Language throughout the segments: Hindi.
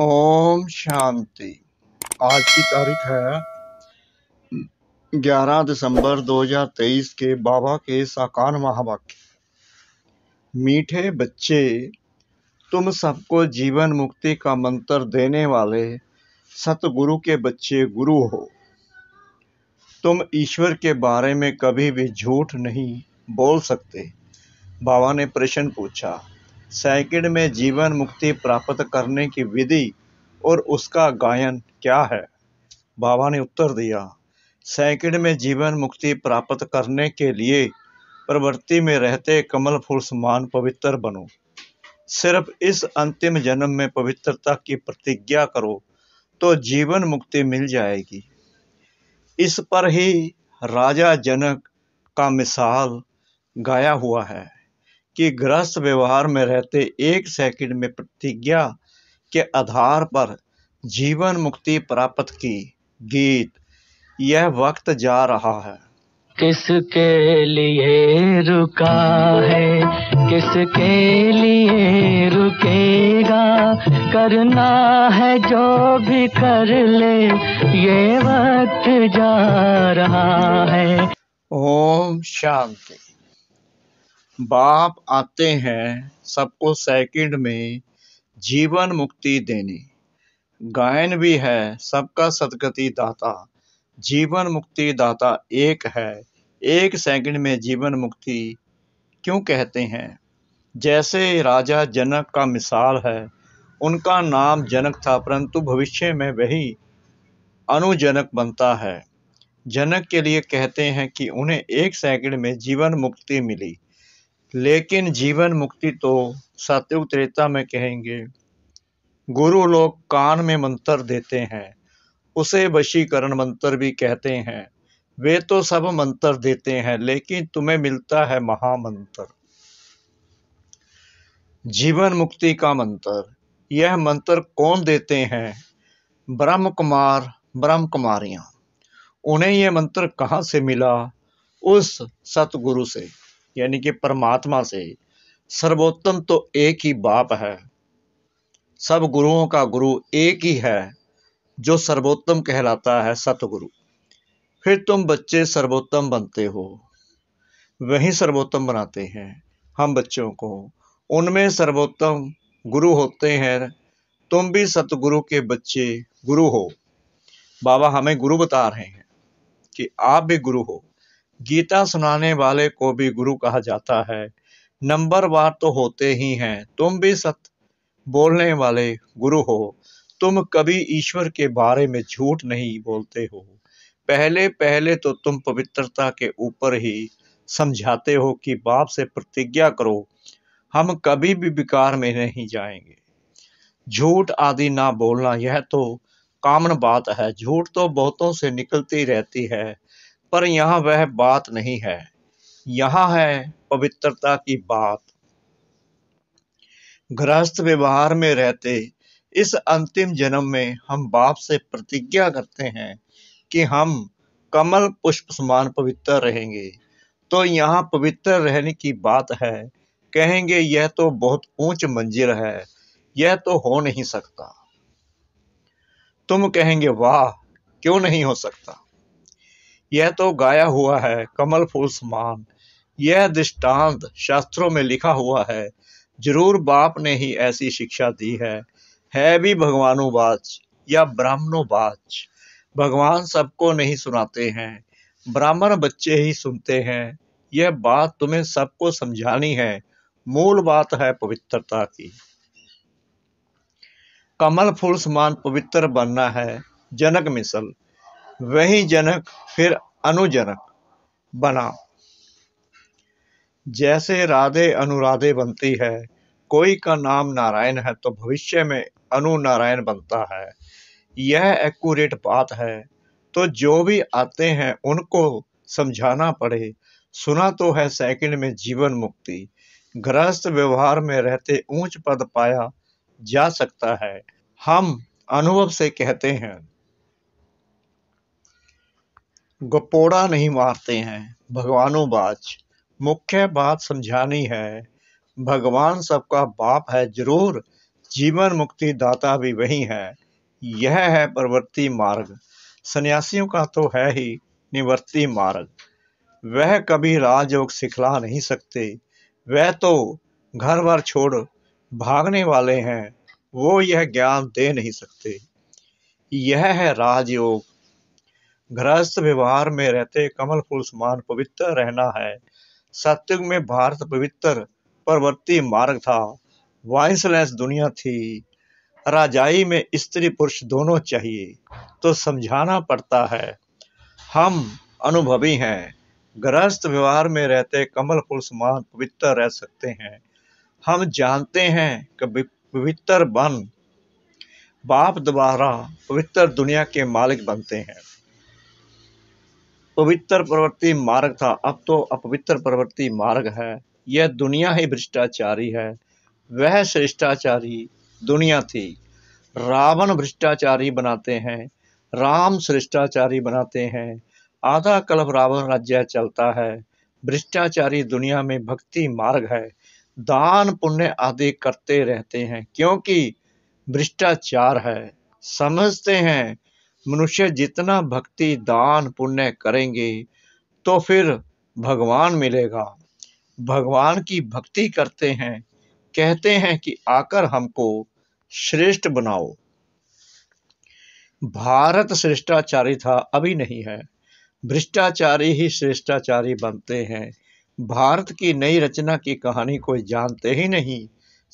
ओम शांति आज की तारीख है 11 दिसंबर 2023 के बाबा के साकार महावाक्य मीठे बच्चे तुम सबको जीवन मुक्ति का मंत्र देने वाले सतगुरु के बच्चे गुरु हो तुम ईश्वर के बारे में कभी भी झूठ नहीं बोल सकते बाबा ने प्रश्न पूछा सैकड़ में जीवन मुक्ति प्राप्त करने की विधि और उसका गायन क्या है बाबा ने उत्तर दिया सैकड़ में जीवन मुक्ति प्राप्त करने के लिए प्रवृत्ति में रहते कमल फूल समान पवित्र बनो सिर्फ इस अंतिम जन्म में पवित्रता की प्रतिज्ञा करो तो जीवन मुक्ति मिल जाएगी इस पर ही राजा जनक का मिसाल गाया हुआ है कि गृहस्थ व्यवहार में रहते एक सेकंड में प्रतिज्ञा के आधार पर जीवन मुक्ति प्राप्त की गीत यह वक्त जा रहा है किसके लिए रुका है किसके लिए रुकेगा करना है जो भी कर ले ये वक्त जा रहा है ओम शांति बाप आते हैं सबको सेकंड में जीवन मुक्ति देने गायन भी है सबका सदगति दाता जीवन मुक्ति दाता एक है एक सेकंड में जीवन मुक्ति क्यों कहते हैं जैसे राजा जनक का मिसाल है उनका नाम जनक था परंतु भविष्य में वही अनुजनक बनता है जनक के लिए कहते हैं कि उन्हें एक सेकंड में जीवन मुक्ति मिली लेकिन जीवन मुक्ति तो सतयुग त्रेता में कहेंगे गुरु लोग कान में मंत्र देते हैं उसे वशीकरण मंत्र भी कहते हैं वे तो सब मंत्र देते हैं लेकिन तुम्हें मिलता है महामंत्र जीवन मुक्ति का मंत्र यह मंत्र कौन देते हैं ब्रह्म कुमार ब्रह्म कुमारियां उन्हें यह मंत्र कहाँ से मिला उस सतगुरु से यानी कि परमात्मा से सर्वोत्तम तो एक ही बाप है सब गुरुओं का गुरु एक ही है जो सर्वोत्तम कहलाता है सतगुरु फिर तुम बच्चे सर्वोत्तम बनते हो वही सर्वोत्तम बनाते हैं हम बच्चों को उनमें सर्वोत्तम गुरु होते हैं तुम भी सतगुरु के बच्चे गुरु हो बाबा हमें गुरु बता रहे हैं कि आप भी गुरु हो गीता सुनाने वाले को भी गुरु कहा जाता है नंबर वार तो होते ही हैं तुम भी सत्य बोलने वाले गुरु हो तुम कभी ईश्वर के बारे में झूठ नहीं बोलते हो पहले पहले तो तुम पवित्रता के ऊपर ही समझाते हो कि बाप से प्रतिज्ञा करो हम कभी भी विकार में नहीं जाएंगे झूठ आदि ना बोलना यह तो कामन बात है झूठ तो बहुतों से निकलती रहती है पर यहाँ वह बात नहीं है यहाँ है पवित्रता की बात गृहस्थ व्यवहार में रहते इस अंतिम जन्म में हम बाप से प्रतिज्ञा करते हैं कि हम कमल पुष्प समान पवित्र रहेंगे तो यहाँ पवित्र रहने की बात है कहेंगे यह तो बहुत ऊंच मंजिल है यह तो हो नहीं सकता तुम कहेंगे वाह क्यों नहीं हो सकता यह तो गाया हुआ है कमल फूल समान यह दृष्टांत शास्त्रों में लिखा हुआ है जरूर बाप ने ही ऐसी शिक्षा दी है है भी भगवानो बाच या ब्राह्मणों बाच भगवान सबको नहीं सुनाते हैं ब्राह्मण बच्चे ही सुनते हैं यह बात तुम्हें सबको समझानी है मूल बात है पवित्रता की कमल फूल समान पवित्र बनना है जनक मिसल वही जनक फिर अनुजनक बना जैसे राधे अनुराधे बनती है कोई का नाम नारायण है तो भविष्य में अनु नारायण बनता है यह एक्यूरेट बात है तो जो भी आते हैं उनको समझाना पड़े सुना तो है सेकंड में जीवन मुक्ति गृहस्थ व्यवहार में रहते ऊंच पद पाया जा सकता है हम अनुभव से कहते हैं गपोड़ा नहीं मारते हैं भगवानों बाज मुख्य बात समझानी है भगवान सबका बाप है जरूर जीवन मुक्ति दाता भी वही है यह है प्रवृत्ति मार्ग सन्यासियों का तो है ही निवर्ती मार्ग वह कभी राजयोग सिखला नहीं सकते वह तो घर भर छोड़ भागने वाले हैं वो यह ज्ञान दे नहीं सकते यह है राजयोग गृहस्थ व्यवहार में रहते कमल फूल समान पवित्र रहना है सत्युग में भारत पवित्र परवर्ती मार्ग था वाइंसलेस दुनिया थी राजाई में स्त्री पुरुष दोनों चाहिए तो समझाना पड़ता है हम अनुभवी हैं गृहस्थ व्यवहार में रहते कमल फूल समान पवित्र रह सकते हैं हम जानते हैं कि पवित्र बन बाप द्वारा पवित्र दुनिया के मालिक बनते हैं पवित्र प्रवृत्ति मार्ग था अब तो अपवित्र प्रवृत्ति मार्ग है यह दुनिया ही भ्रष्टाचारी है वह श्रेष्ठाचारी दुनिया थी रावण भ्रष्टाचारी बनाते हैं राम श्रेष्ठाचारी बनाते हैं आधा कल्प रावण राज्य चलता है भ्रष्टाचारी दुनिया में भक्ति मार्ग है दान पुण्य आदि करते रहते हैं क्योंकि भ्रष्टाचार है समझते हैं मनुष्य जितना भक्ति दान पुण्य करेंगे तो फिर भगवान मिलेगा भगवान की भक्ति करते हैं कहते हैं कि आकर हमको श्रेष्ठ बनाओ भारत श्रेष्ठाचारी था अभी नहीं है भ्रष्टाचारी ही श्रेष्ठाचारी बनते हैं भारत की नई रचना की कहानी कोई जानते ही नहीं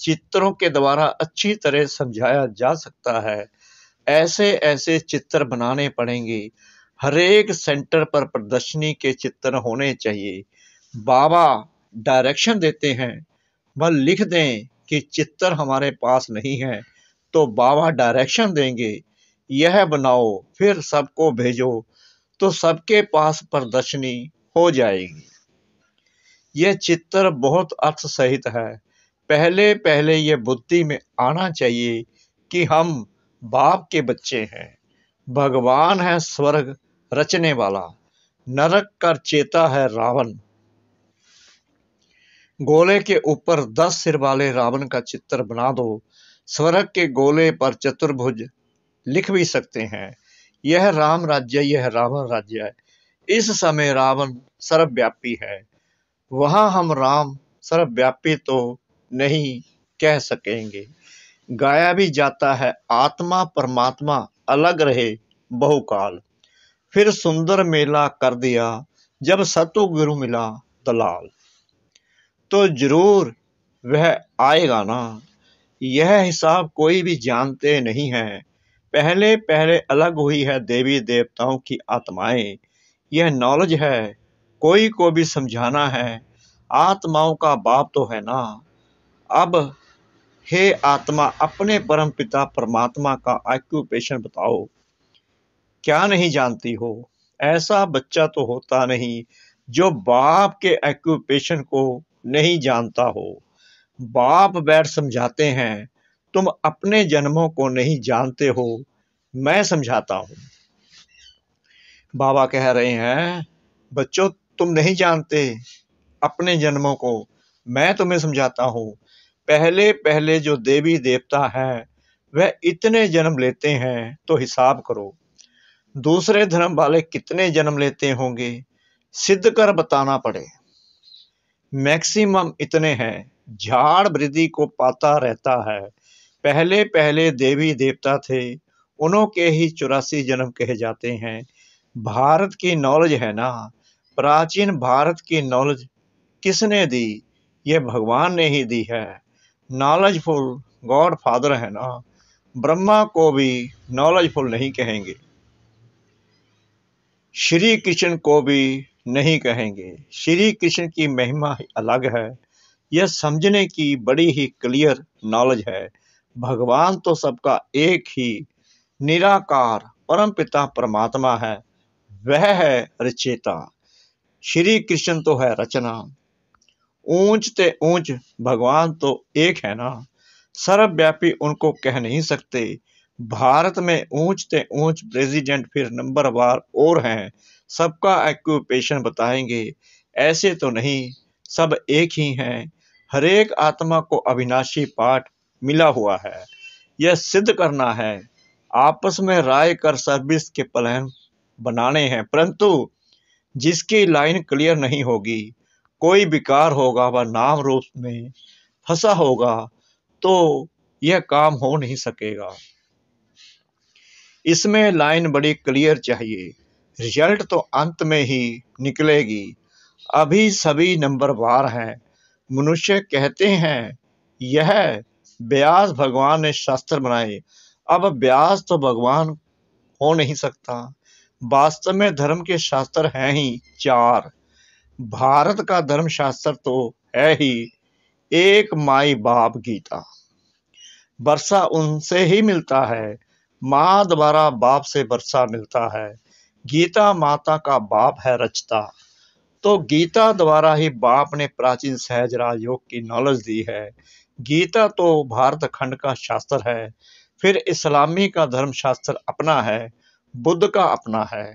चित्रों के द्वारा अच्छी तरह समझाया जा सकता है ऐसे ऐसे चित्र बनाने पड़ेंगे हरेक सेंटर पर प्रदर्शनी के चित्र होने चाहिए बाबा डायरेक्शन देते हैं वह लिख दें कि चित्र हमारे पास नहीं है तो बाबा डायरेक्शन देंगे यह बनाओ फिर सबको भेजो तो सबके पास प्रदर्शनी हो जाएगी यह चित्र बहुत अर्थ सहित है पहले पहले यह बुद्धि में आना चाहिए कि हम बाप के बच्चे हैं भगवान है स्वर्ग रचने वाला नरक का चेता है रावण गोले के ऊपर दस सिर वाले रावण का चित्र बना दो स्वर्ग के गोले पर चतुर्भुज लिख भी सकते हैं यह राम राज्य यह रावण राज्य है इस समय रावण सर्वव्यापी है वहां हम राम सर्वव्यापी तो नहीं कह सकेंगे गाया भी जाता है आत्मा परमात्मा अलग रहे बहुकाल फिर सुंदर मेला कर दिया जब सतु गुरु मिला दलाल तो जरूर वह आएगा ना यह हिसाब कोई भी जानते नहीं है पहले पहले अलग हुई है देवी देवताओं की आत्माएं यह नॉलेज है कोई को भी समझाना है आत्माओं का बाप तो है ना अब हे आत्मा अपने परम पिता परमात्मा का ऑक्यूपेशन बताओ क्या नहीं जानती हो ऐसा बच्चा तो होता नहीं जो बाप के ऑक्यूपेशन को नहीं जानता हो बाप बैठ समझाते हैं तुम अपने जन्मों को नहीं जानते हो मैं समझाता हूँ बाबा कह रहे हैं बच्चों तुम नहीं जानते अपने जन्मों को मैं तुम्हें समझाता हूँ पहले पहले जो देवी देवता हैं वह इतने जन्म लेते हैं तो हिसाब करो दूसरे धर्म वाले कितने जन्म लेते होंगे सिद्ध कर बताना पड़े मैक्सिमम इतने हैं झाड़ वृद्धि को पाता रहता है पहले पहले देवी देवता थे उन्हों के ही चौरासी जन्म कहे जाते हैं भारत की नॉलेज है ना प्राचीन भारत की नॉलेज किसने दी ये भगवान ने ही दी है नॉलेजफुल गॉड फादर है ना ब्रह्मा को भी नॉलेजफुल नहीं कहेंगे श्री कृष्ण को भी नहीं कहेंगे श्री कृष्ण की महिमा अलग है यह समझने की बड़ी ही क्लियर नॉलेज है भगवान तो सबका एक ही निराकार परम पिता परमात्मा है वह है रचेता श्री कृष्ण तो है रचना ऊंच ते ऊंच भगवान तो एक है ना सर्वव्यापी उनको कह नहीं सकते भारत में ऊंच ते ऊंच प्रेसिडेंट फिर नंबर वार और हैं सबका एक्यूपेशन बताएंगे ऐसे तो नहीं सब एक ही हैं हरेक आत्मा को अविनाशी पाठ मिला हुआ है यह सिद्ध करना है आपस में राय कर सर्विस के प्लान बनाने हैं परंतु जिसकी लाइन क्लियर नहीं होगी कोई विकार होगा व नाम रूप में फंसा होगा तो यह काम हो नहीं सकेगा इसमें लाइन बड़ी क्लियर चाहिए रिजल्ट तो अंत में ही निकलेगी अभी सभी नंबर बार हैं मनुष्य कहते हैं यह ब्यास भगवान ने शास्त्र बनाए अब ब्यास तो भगवान हो नहीं सकता वास्तव में धर्म के शास्त्र हैं ही चार भारत का धर्मशास्त्र तो है ही एक माई बाप गीता बरसा उनसे ही मिलता है माँ द्वारा बाप से बरसा मिलता है गीता माता का बाप है रचता तो गीता द्वारा ही बाप ने प्राचीन सहज योग की नॉलेज दी है गीता तो भारत खंड का शास्त्र है फिर इस्लामी का धर्मशास्त्र अपना है बुद्ध का अपना है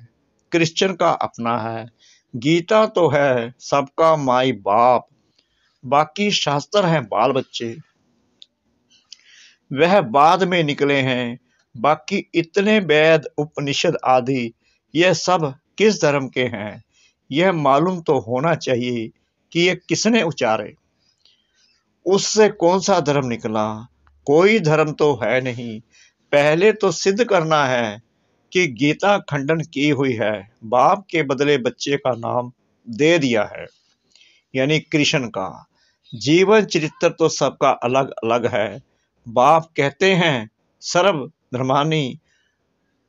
क्रिश्चियन का अपना है गीता तो है सबका माई बाप बाकी शास्त्र हैं बाल बच्चे वह बाद में निकले हैं बाकी इतने वेद उपनिषद आदि यह सब किस धर्म के हैं यह मालूम तो होना चाहिए कि यह किसने उचारे उससे कौन सा धर्म निकला कोई धर्म तो है नहीं पहले तो सिद्ध करना है कि गीता खंडन की हुई है बाप के बदले बच्चे का नाम दे दिया है यानी कृष्ण का जीवन चरित्र तो सबका अलग अलग है बाप कहते हैं सर्व धर्मानी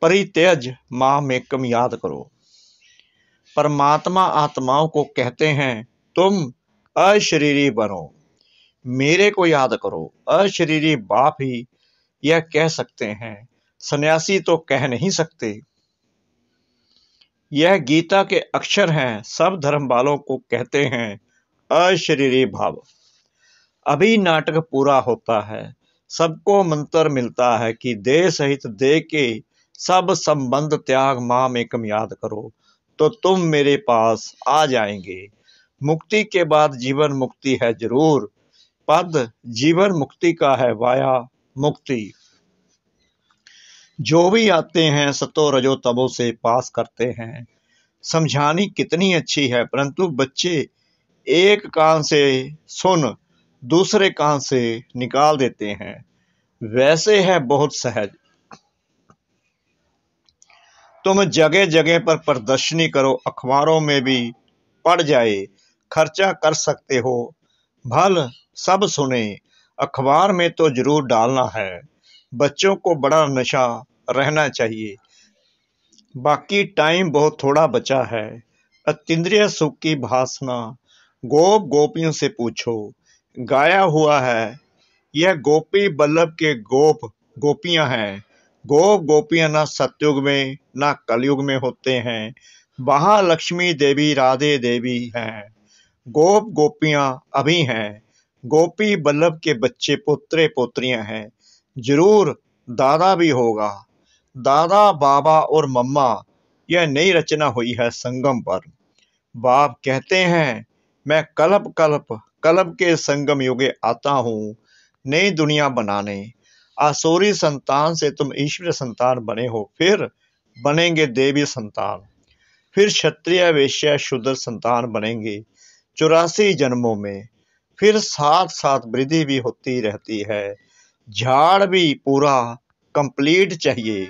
परित्यज माँ में कम याद करो परमात्मा आत्माओं को कहते हैं तुम अशरीरी बनो मेरे को याद करो अशरीरी बाप ही यह कह सकते हैं सन्यासी तो कह नहीं सकते यह गीता के अक्षर हैं सब धर्म वालों को कहते हैं अशरीरी भाव अभी नाटक पूरा होता है सबको मंत्र मिलता है कि देह सहित दे के सब संबंध त्याग माँ में कम याद करो तो तुम मेरे पास आ जाएंगे मुक्ति के बाद जीवन मुक्ति है जरूर पद जीवन मुक्ति का है वाया मुक्ति जो भी आते हैं सतो रजो तबो से पास करते हैं समझानी कितनी अच्छी है परंतु बच्चे एक कान से सुन दूसरे कान से निकाल देते हैं वैसे है बहुत सहज तुम जगह जगह पर प्रदर्शनी करो अखबारों में भी पढ़ जाए खर्चा कर सकते हो भल सब सुने अखबार में तो जरूर डालना है बच्चों को बड़ा नशा रहना चाहिए बाकी टाइम बहुत थोड़ा बचा है अतिद्रिय सुख की भासना गोप गोपियों से पूछो गाया हुआ है यह गोपी बल्लभ के गोप गोपियां हैं गोप गोपियां ना सत्युग में ना कलयुग में होते हैं वहाँ लक्ष्मी देवी राधे देवी हैं गोप गोपियां अभी हैं गोपी बल्लभ के बच्चे पोत्रे पोत्रियां हैं ज़रूर दादा भी होगा दादा बाबा और मम्मा यह नई रचना हुई है संगम पर बाप कहते हैं मैं कल्प कल्प कल्प के संगम युगे आता हूँ नई दुनिया बनाने आसोरी संतान से तुम ईश्वर संतान बने हो फिर बनेंगे देवी संतान फिर क्षत्रिय वेश्य शुद्र संतान बनेंगे चौरासी जन्मों में फिर साथ साथ वृद्धि भी होती रहती है झाड़ भी पूरा कंप्लीट चाहिए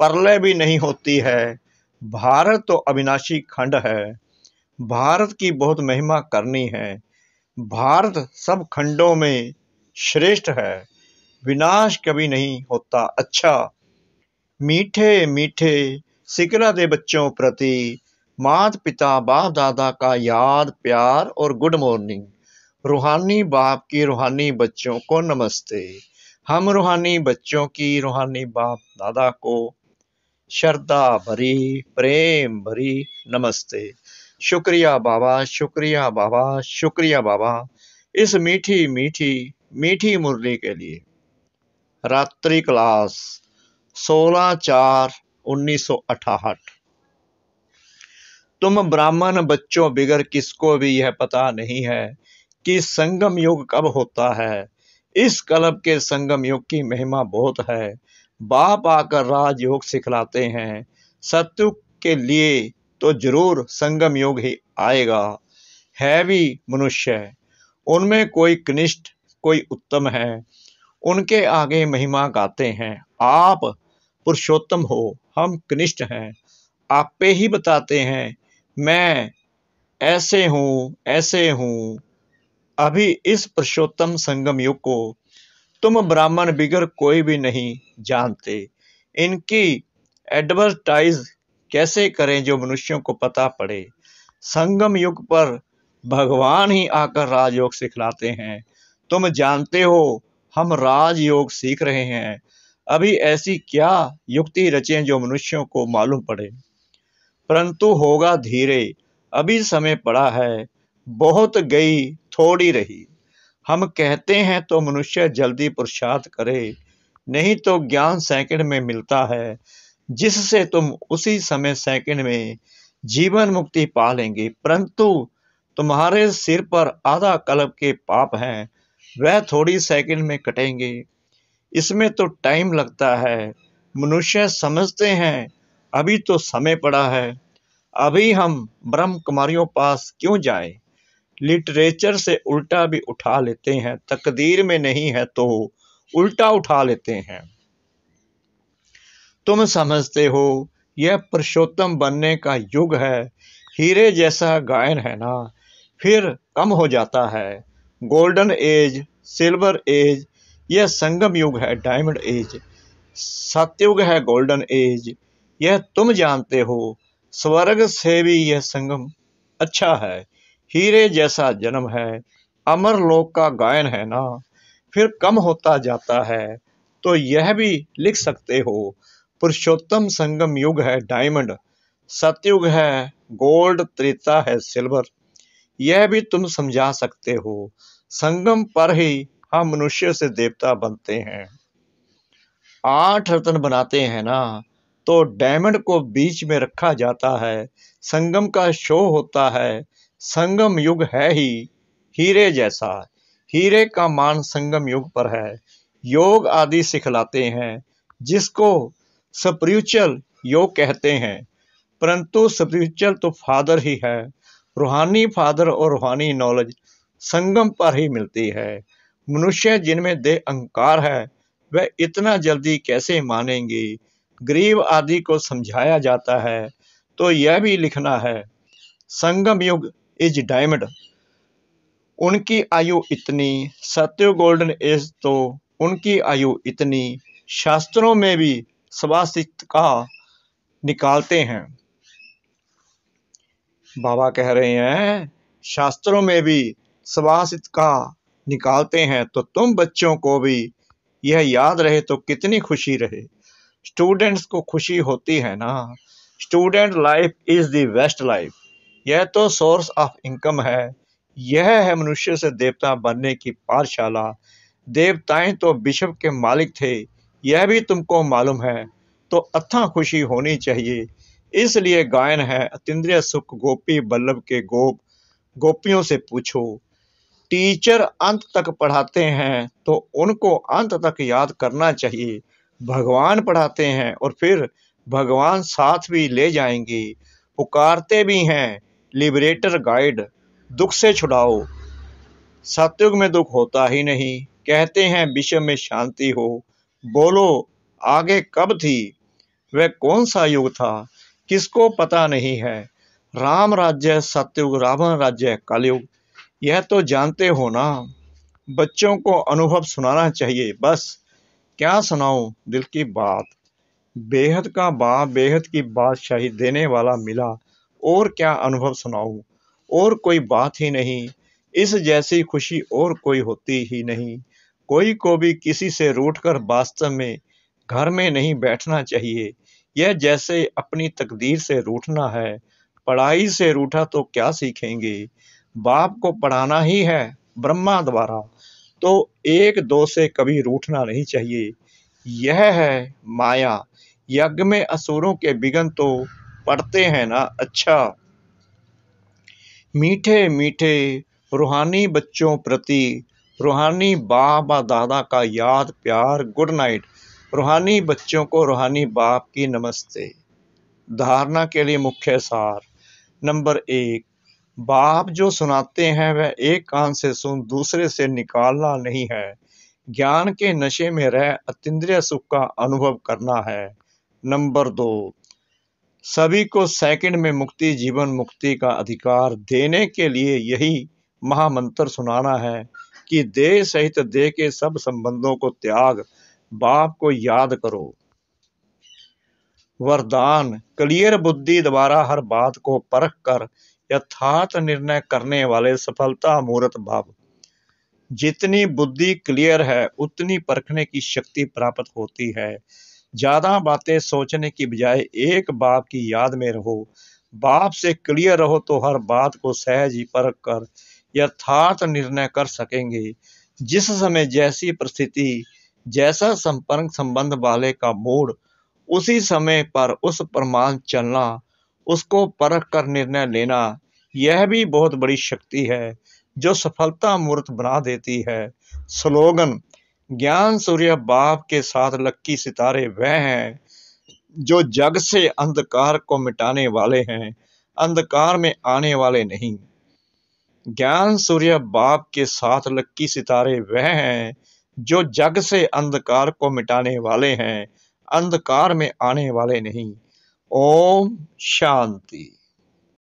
परलय भी नहीं होती है भारत तो अविनाशी खंड है भारत की बहुत महिमा करनी है भारत सब खंडों में श्रेष्ठ है विनाश कभी नहीं होता अच्छा मीठे मीठे सिकरा दे बच्चों प्रति मात पिता बाप दादा का याद प्यार और गुड मॉर्निंग रूहानी बाप की रूहानी बच्चों को नमस्ते हम रूहानी बच्चों की रूहानी बाप दादा को श्रद्धा भरी प्रेम भरी नमस्ते शुक्रिया बाबा शुक्रिया बाबा शुक्रिया बाबा इस मीठी मीठी मीठी मुरली के लिए रात्रि क्लास 16 चार उन्नीस तुम ब्राह्मण बच्चों बिगर किसको भी यह पता नहीं है कि संगम युग कब होता है इस कलब के संगम योग की महिमा बहुत है बाप आकर राज योग सिखलाते हैं सत्यु के लिए तो जरूर संगम योग ही आएगा है भी मनुष्य उनमें कोई कनिष्ठ कोई उत्तम है उनके आगे महिमा गाते हैं आप पुरुषोत्तम हो हम कनिष्ठ हैं आप पे ही बताते हैं मैं ऐसे हूँ ऐसे हूँ अभी इस पुरुषोत्तम संगम युग को तुम ब्राह्मण बिगर कोई भी नहीं जानते इनकी एडवर्टाइज कैसे करें जो मनुष्यों को पता पड़े संगम युग पर भगवान ही आकर राजयोग सिखलाते हैं तुम जानते हो हम राजयोग सीख रहे हैं अभी ऐसी क्या युक्ति रचें जो मनुष्यों को मालूम पड़े परंतु होगा धीरे अभी समय पड़ा है बहुत गई थोड़ी रही हम कहते हैं तो मनुष्य जल्दी पुरुषार्थ करे नहीं तो ज्ञान सेकंड में मिलता है जिससे तुम उसी समय सेकंड में जीवन मुक्ति पा लेंगे परंतु तुम्हारे सिर पर आधा कलब के पाप हैं वह थोड़ी सेकंड में कटेंगे इसमें तो टाइम लगता है मनुष्य समझते हैं अभी तो समय पड़ा है अभी हम ब्रह्म कुमारियों पास क्यों जाएं? लिटरेचर से उल्टा भी उठा लेते हैं तकदीर में नहीं है तो उल्टा उठा लेते हैं तुम समझते हो यह पुरुषोत्तम बनने का युग है हीरे जैसा गायन है ना फिर कम हो जाता है गोल्डन एज सिल्वर एज यह संगम युग है डायमंड एज सत्युग है गोल्डन एज यह तुम जानते हो स्वर्ग से भी यह संगम अच्छा है हीरे जैसा जन्म है अमर लोक का गायन है ना फिर कम होता जाता है तो यह भी लिख सकते हो पुरुषोत्तम संगम युग है डायमंड सतयुग है गोल्ड त्रेता है सिल्वर यह भी तुम समझा सकते हो संगम पर ही हम मनुष्य से देवता बनते हैं आठ रत्न बनाते हैं ना तो डायमंड को बीच में रखा जाता है संगम का शो होता है संगम युग है ही हीरे जैसा हीरे का मान संगम युग पर है योग आदि सिखलाते हैं जिसको स्पिरिचुअल योग कहते हैं परंतु स्पिरिचुअल तो फादर ही है रूहानी फादर और रूहानी नॉलेज संगम पर ही मिलती है मनुष्य जिनमें देह अहंकार है वह इतना जल्दी कैसे मानेंगे गरीब आदि को समझाया जाता है तो यह भी लिखना है संगम युग इज डायमंड उनकी आयु इतनी सत्यु गोल्डन एज तो उनकी आयु इतनी शास्त्रों में भी स्वास्तिक का निकालते हैं बाबा कह रहे हैं शास्त्रों में भी स्वासित का निकालते हैं तो तुम बच्चों को भी यह याद रहे तो कितनी खुशी रहे स्टूडेंट्स को खुशी होती है ना student life is the best life यह तो सोर्स ऑफ इनकम है यह है मनुष्य से देवता बनने की पाठशाला देवताएं तो विश्व के मालिक थे यह भी तुमको मालूम है तो अथा खुशी होनी चाहिए इसलिए गायन है अतिद्रिय सुख गोपी बल्लभ के गोप गोपियों से पूछो टीचर अंत तक पढ़ाते हैं तो उनको अंत तक याद करना चाहिए भगवान पढ़ाते हैं और फिर भगवान साथ भी ले जाएंगे पुकारते भी हैं लिबरेटर गाइड दुख से छुड़ाओ सत्युग में दुख होता ही नहीं कहते हैं विश्व में शांति हो बोलो आगे कब थी वह कौन सा युग था किसको पता नहीं है राम राज्य सत्युग रावण राज्य कलयुग यह तो जानते हो ना बच्चों को अनुभव सुनाना चाहिए बस क्या सुनाऊं दिल की बात बेहद का बा बेहद की बादशाही देने वाला मिला और क्या अनुभव सुनाऊँ और कोई बात ही नहीं इस जैसी खुशी और कोई होती ही नहीं कोई को भी किसी से रूठ कर वास्तव में घर में नहीं बैठना चाहिए यह जैसे अपनी तकदीर से रूठना है पढ़ाई से रूठा तो क्या सीखेंगे बाप को पढ़ाना ही है ब्रह्मा द्वारा तो एक दो से कभी रूठना नहीं चाहिए यह है माया यज्ञ में असुरों के बिघन तो पढ़ते हैं ना अच्छा मीठे मीठे रूहानी बच्चों प्रति रूहानी बाप और दादा का याद प्यार गुड नाइट रूहानी बच्चों को रूहानी बाप की नमस्ते धारणा के लिए मुख्य सार नंबर एक बाप जो सुनाते हैं वह एक कान से सुन दूसरे से निकालना नहीं है ज्ञान के नशे में रह अतिय सुख का अनुभव करना है नंबर दो सभी को सेकंड में मुक्ति जीवन मुक्ति का अधिकार देने के लिए यही महामंत्र सुनाना है कि देह सहित देह के सब संबंधों को त्याग बाप को याद करो वरदान क्लियर बुद्धि द्वारा हर बात को परख कर यथार्थ निर्णय करने वाले सफलता मूर्त भाव जितनी बुद्धि क्लियर है उतनी परखने की शक्ति प्राप्त होती है ज़्यादा बातें सोचने की बजाय एक बाप की याद में रहो बाप से क्लियर रहो तो हर बात को सहज ही परख कर यथार्थ निर्णय कर सकेंगे जिस समय जैसी परिस्थिति जैसा संपर्क संबंध वाले का मूड उसी समय पर उस प्रमाण चलना उसको परख कर निर्णय लेना यह भी बहुत बड़ी शक्ति है जो सफलता मूर्त बना देती है स्लोगन ज्ञान सूर्य बाप के साथ लक्की सितारे वह हैं जो जग से अंधकार को मिटाने वाले हैं अंधकार में आने वाले नहीं ज्ञान सूर्य बाप के साथ लक्की सितारे वह हैं जो जग से अंधकार को मिटाने वाले हैं अंधकार में आने वाले नहीं ओम शांति